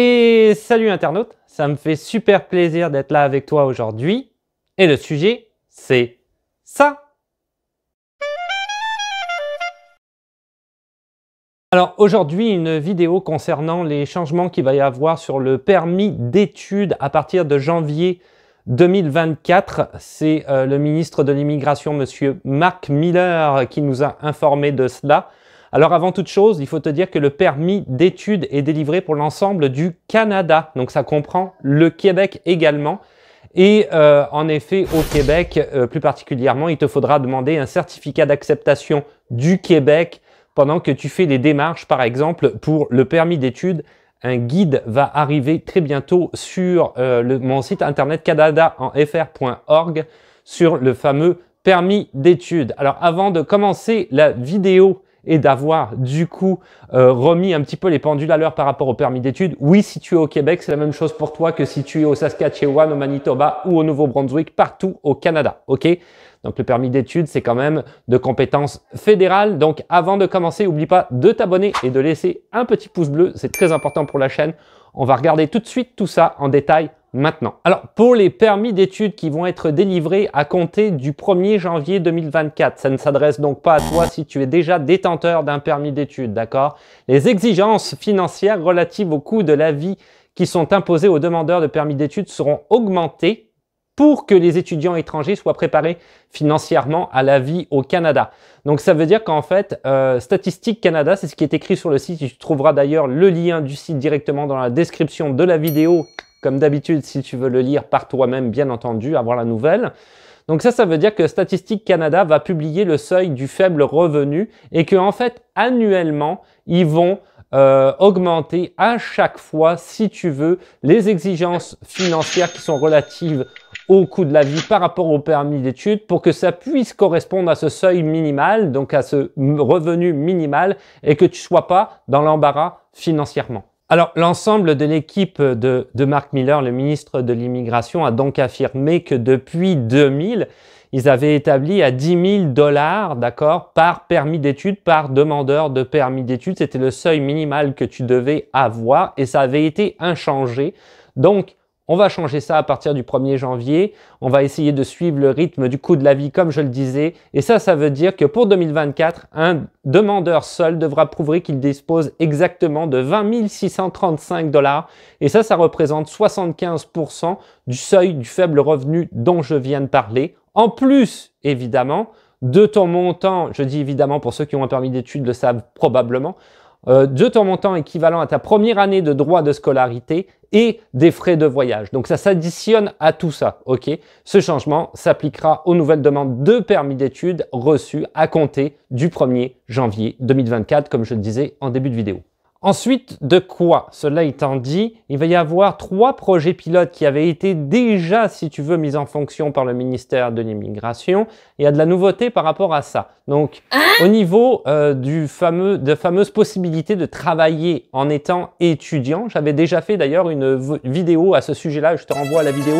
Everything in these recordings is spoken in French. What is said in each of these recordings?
Et salut internaute, ça me fait super plaisir d'être là avec toi aujourd'hui. Et le sujet, c'est ça. Alors aujourd'hui, une vidéo concernant les changements qu'il va y avoir sur le permis d'études à partir de janvier 2024. C'est euh, le ministre de l'Immigration, monsieur Mark Miller, qui nous a informé de cela. Alors avant toute chose, il faut te dire que le permis d'études est délivré pour l'ensemble du Canada. Donc ça comprend le Québec également. Et euh, en effet, au Québec, euh, plus particulièrement, il te faudra demander un certificat d'acceptation du Québec pendant que tu fais les démarches, par exemple, pour le permis d'études. Un guide va arriver très bientôt sur euh, mon site internet canadaenfr.org sur le fameux permis d'études. Alors avant de commencer la vidéo et d'avoir du coup euh, remis un petit peu les pendules à l'heure par rapport au permis d'études. Oui, si tu es au Québec, c'est la même chose pour toi que si tu es au Saskatchewan, au Manitoba ou au Nouveau-Brunswick, partout au Canada. OK donc le permis d'études, c'est quand même de compétence fédérale. Donc avant de commencer, n'oublie pas de t'abonner et de laisser un petit pouce bleu. C'est très important pour la chaîne. On va regarder tout de suite tout ça en détail maintenant. Alors, pour les permis d'études qui vont être délivrés à compter du 1er janvier 2024, ça ne s'adresse donc pas à toi si tu es déjà détenteur d'un permis d'études, d'accord Les exigences financières relatives au coût de la vie qui sont imposées aux demandeurs de permis d'études seront augmentées pour que les étudiants étrangers soient préparés financièrement à la vie au Canada. Donc ça veut dire qu'en fait, euh, Statistique Canada, c'est ce qui est écrit sur le site, tu trouveras d'ailleurs le lien du site directement dans la description de la vidéo, comme d'habitude, si tu veux le lire par toi-même, bien entendu, avoir la nouvelle. Donc ça, ça veut dire que Statistique Canada va publier le seuil du faible revenu et que en fait, annuellement, ils vont euh, augmenter à chaque fois, si tu veux, les exigences financières qui sont relatives au coût de la vie par rapport au permis d'études pour que ça puisse correspondre à ce seuil minimal, donc à ce revenu minimal et que tu sois pas dans l'embarras financièrement. Alors, l'ensemble de l'équipe de, de, Mark Miller, le ministre de l'Immigration, a donc affirmé que depuis 2000, ils avaient établi à 10 000 dollars, d'accord, par permis d'études, par demandeur de permis d'études. C'était le seuil minimal que tu devais avoir et ça avait été inchangé. Donc, on va changer ça à partir du 1er janvier. On va essayer de suivre le rythme du coût de la vie, comme je le disais. Et ça, ça veut dire que pour 2024, un demandeur seul devra prouver qu'il dispose exactement de 20 635 dollars. Et ça, ça représente 75% du seuil du faible revenu dont je viens de parler. En plus, évidemment, de ton montant, je dis évidemment pour ceux qui ont un permis d'études le savent probablement, de ton montant équivalent à ta première année de droit de scolarité et des frais de voyage. Donc ça s'additionne à tout ça, ok Ce changement s'appliquera aux nouvelles demandes de permis d'études reçues à compter du 1er janvier 2024, comme je le disais en début de vidéo. Ensuite, de quoi Cela étant dit, il va y avoir trois projets pilotes qui avaient été déjà, si tu veux, mis en fonction par le ministère de l'Immigration. Il y a de la nouveauté par rapport à ça. Donc, hein au niveau euh, du fameux, de fameuse possibilité de travailler en étant étudiant, j'avais déjà fait d'ailleurs une vidéo à ce sujet-là. Je te renvoie à la vidéo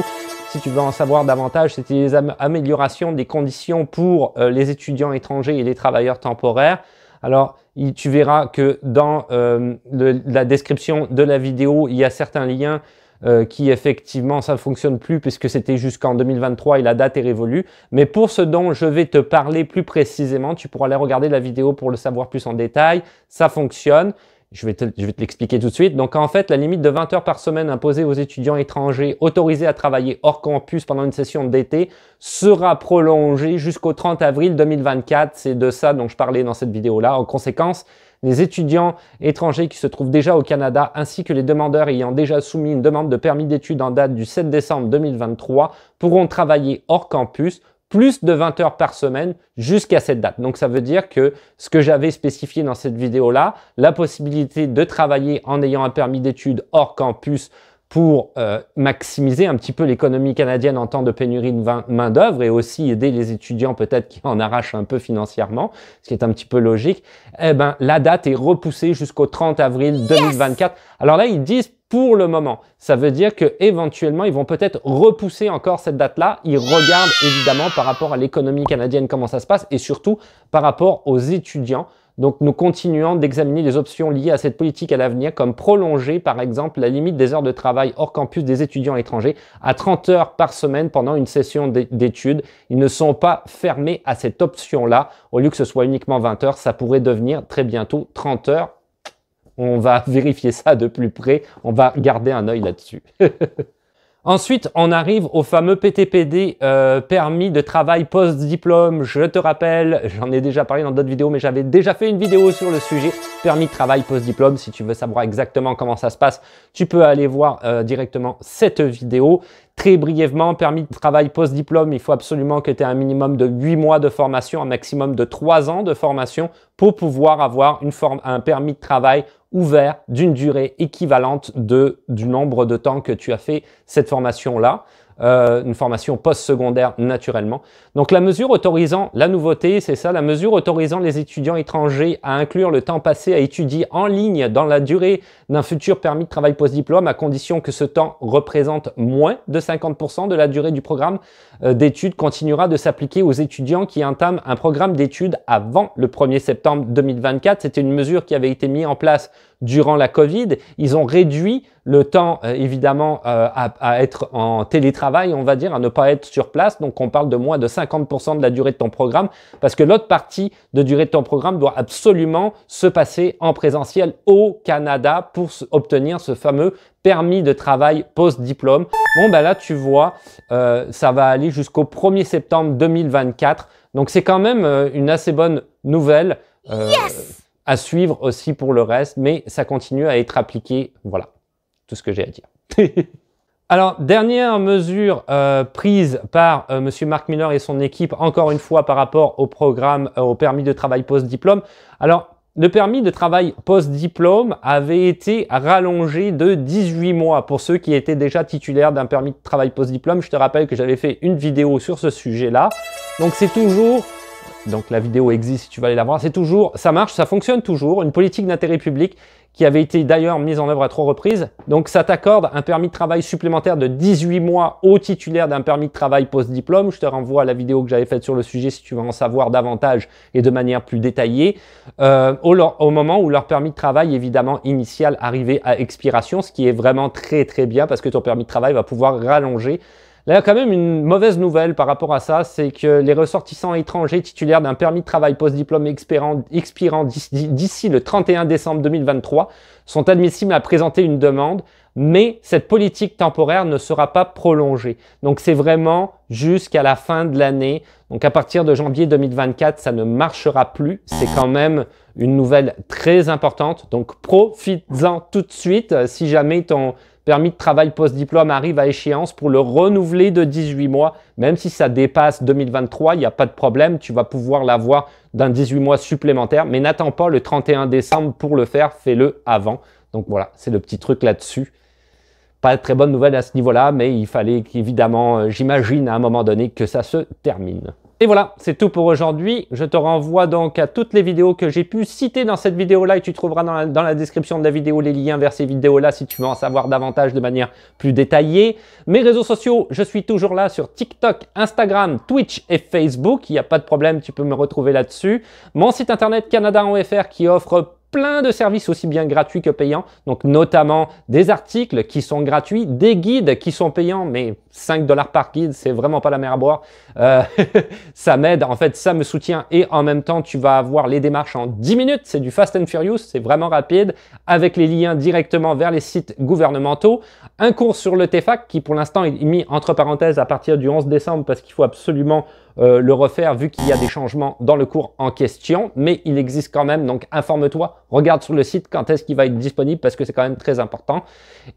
si tu veux en savoir davantage, c'était les améliorations des conditions pour euh, les étudiants étrangers et les travailleurs temporaires. Alors, tu verras que dans euh, la description de la vidéo, il y a certains liens euh, qui effectivement ça ne fonctionne plus puisque c'était jusqu'en 2023 et la date est révolue. Mais pour ce dont je vais te parler plus précisément, tu pourras aller regarder la vidéo pour le savoir plus en détail. Ça fonctionne. Je vais te, je vais te l'expliquer tout de suite. Donc, en fait, la limite de 20 heures par semaine imposée aux étudiants étrangers autorisés à travailler hors campus pendant une session d'été sera prolongée jusqu'au 30 avril 2024. C'est de ça dont je parlais dans cette vidéo-là. En conséquence, les étudiants étrangers qui se trouvent déjà au Canada ainsi que les demandeurs ayant déjà soumis une demande de permis d'études en date du 7 décembre 2023 pourront travailler hors campus plus de 20 heures par semaine jusqu'à cette date. Donc ça veut dire que ce que j'avais spécifié dans cette vidéo-là, la possibilité de travailler en ayant un permis d'études hors campus pour euh, maximiser un petit peu l'économie canadienne en temps de pénurie de main-d'œuvre et aussi aider les étudiants peut-être qui en arrachent un peu financièrement, ce qui est un petit peu logique, eh ben, la date est repoussée jusqu'au 30 avril 2024. Alors là, ils disent pour le moment. Ça veut dire que éventuellement, ils vont peut-être repousser encore cette date-là. Ils regardent évidemment par rapport à l'économie canadienne comment ça se passe et surtout par rapport aux étudiants. Donc nous continuons d'examiner les options liées à cette politique à l'avenir comme prolonger par exemple la limite des heures de travail hors campus des étudiants étrangers à 30 heures par semaine pendant une session d'études. Ils ne sont pas fermés à cette option-là. Au lieu que ce soit uniquement 20 heures, ça pourrait devenir très bientôt 30 heures on va vérifier ça de plus près. On va garder un œil là-dessus. Ensuite, on arrive au fameux PTPD, euh, permis de travail post-diplôme. Je te rappelle, j'en ai déjà parlé dans d'autres vidéos, mais j'avais déjà fait une vidéo sur le sujet, permis de travail post-diplôme. Si tu veux savoir exactement comment ça se passe, tu peux aller voir euh, directement cette vidéo. Très brièvement, permis de travail post-diplôme, il faut absolument que tu aies un minimum de 8 mois de formation, un maximum de 3 ans de formation pour pouvoir avoir un permis de travail ouvert d'une durée équivalente de, du nombre de temps que tu as fait cette formation-là. Euh, une formation post-secondaire naturellement. Donc la mesure autorisant, la nouveauté, c'est ça, la mesure autorisant les étudiants étrangers à inclure le temps passé à étudier en ligne dans la durée d'un futur permis de travail post-diplôme à condition que ce temps représente moins de 50% de la durée du programme euh, d'études continuera de s'appliquer aux étudiants qui entament un programme d'études avant le 1er septembre 2024. C'était une mesure qui avait été mise en place durant la Covid. Ils ont réduit le temps, euh, évidemment, euh, à, à, être en télétravail, on va dire, à ne pas être sur place. Donc, on parle de moins de 50% de la durée de ton programme parce que l'autre partie de durée de ton programme doit absolument se passer en présentiel au Canada pour obtenir ce fameux permis de travail post-diplôme. Bon, ben là, tu vois, euh, ça va aller jusqu'au 1er septembre 2024. Donc, c'est quand même une assez bonne nouvelle. yes à suivre aussi pour le reste, mais ça continue à être appliqué. Voilà, tout ce que j'ai à dire. Alors, dernière mesure euh, prise par euh, Monsieur marc Miller et son équipe, encore une fois par rapport au programme, euh, au permis de travail post-diplôme. Alors, le permis de travail post-diplôme avait été rallongé de 18 mois pour ceux qui étaient déjà titulaires d'un permis de travail post-diplôme. Je te rappelle que j'avais fait une vidéo sur ce sujet-là. Donc, c'est toujours donc la vidéo existe si tu vas aller la voir. C'est toujours, ça marche, ça fonctionne toujours. Une politique d'intérêt public qui avait été d'ailleurs mise en œuvre à trois reprises. Donc ça t'accorde un permis de travail supplémentaire de 18 mois au titulaire d'un permis de travail post-diplôme. Je te renvoie à la vidéo que j'avais faite sur le sujet si tu veux en savoir davantage et de manière plus détaillée. Euh, au, au, moment où leur permis de travail, évidemment, initial arrivait à expiration, ce qui est vraiment très très bien parce que ton permis de travail va pouvoir rallonger Là, il y a quand même une mauvaise nouvelle par rapport à ça, c'est que les ressortissants étrangers titulaires d'un permis de travail post-diplôme expirant d'ici le 31 décembre 2023 sont admissibles à présenter une demande, mais cette politique temporaire ne sera pas prolongée. Donc c'est vraiment jusqu'à la fin de l'année. Donc à partir de janvier 2024, ça ne marchera plus. C'est quand même une nouvelle très importante. Donc profites-en tout de suite euh, si jamais ton permis de travail post-diplôme arrive à échéance pour le renouveler de 18 mois. Même si ça dépasse 2023, il n'y a pas de problème, tu vas pouvoir l'avoir d'un 18 mois supplémentaire. Mais n'attends pas le 31 décembre pour le faire, fais-le avant. Donc voilà, c'est le petit truc là-dessus. Pas de très bonne nouvelle à ce niveau-là, mais il fallait évidemment, euh, j'imagine à un moment donné, que ça se termine. Et voilà, c'est tout pour aujourd'hui. Je te renvoie donc à toutes les vidéos que j'ai pu citer dans cette vidéo-là et tu trouveras dans la, description de la vidéo les liens vers ces vidéos-là si tu veux en savoir davantage de manière plus détaillée. Mes réseaux sociaux, je suis toujours là sur TikTok, Instagram, Twitch et Facebook. Il n'y a pas de problème, tu peux me retrouver là-dessus. Mon site internet Canada en qui offre plein de services aussi bien gratuits que payants, donc notamment des articles qui sont gratuits, des guides qui sont payants, mais 5 dollars par guide, c'est vraiment pas la mer à boire. Euh, ça m'aide, en fait, ça me soutient et en même temps, tu vas avoir les démarches en 10 minutes, c'est du fast and furious, c'est vraiment rapide, avec les liens directement vers les sites gouvernementaux. Un cours sur le TFAC qui pour l'instant est mis entre parenthèses à partir du 11 décembre parce qu'il faut absolument euh, le refaire vu qu'il y a des changements dans le cours en question, mais il existe quand même, donc informe-toi, regarde sur le site quand est-ce qu'il va être disponible parce que c'est quand même très important.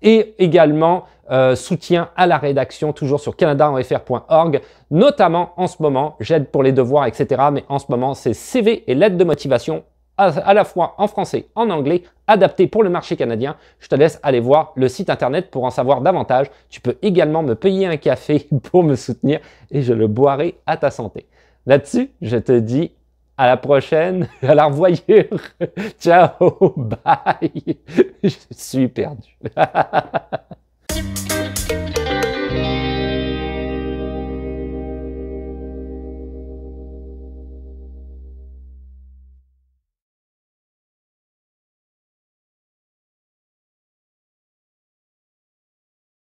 Et également, euh, soutien à la rédaction, toujours sur canadaenfr.org, notamment en ce moment, j'aide pour les devoirs, etc. Mais en ce moment, c'est CV et l'aide de motivation à la fois en français, en anglais, adapté pour le marché canadien. Je te laisse aller voir le site internet pour en savoir davantage. Tu peux également me payer un café pour me soutenir et je le boirai à ta santé. Là-dessus, je te dis à la prochaine, à la revoyure. Ciao, bye. Je suis perdu.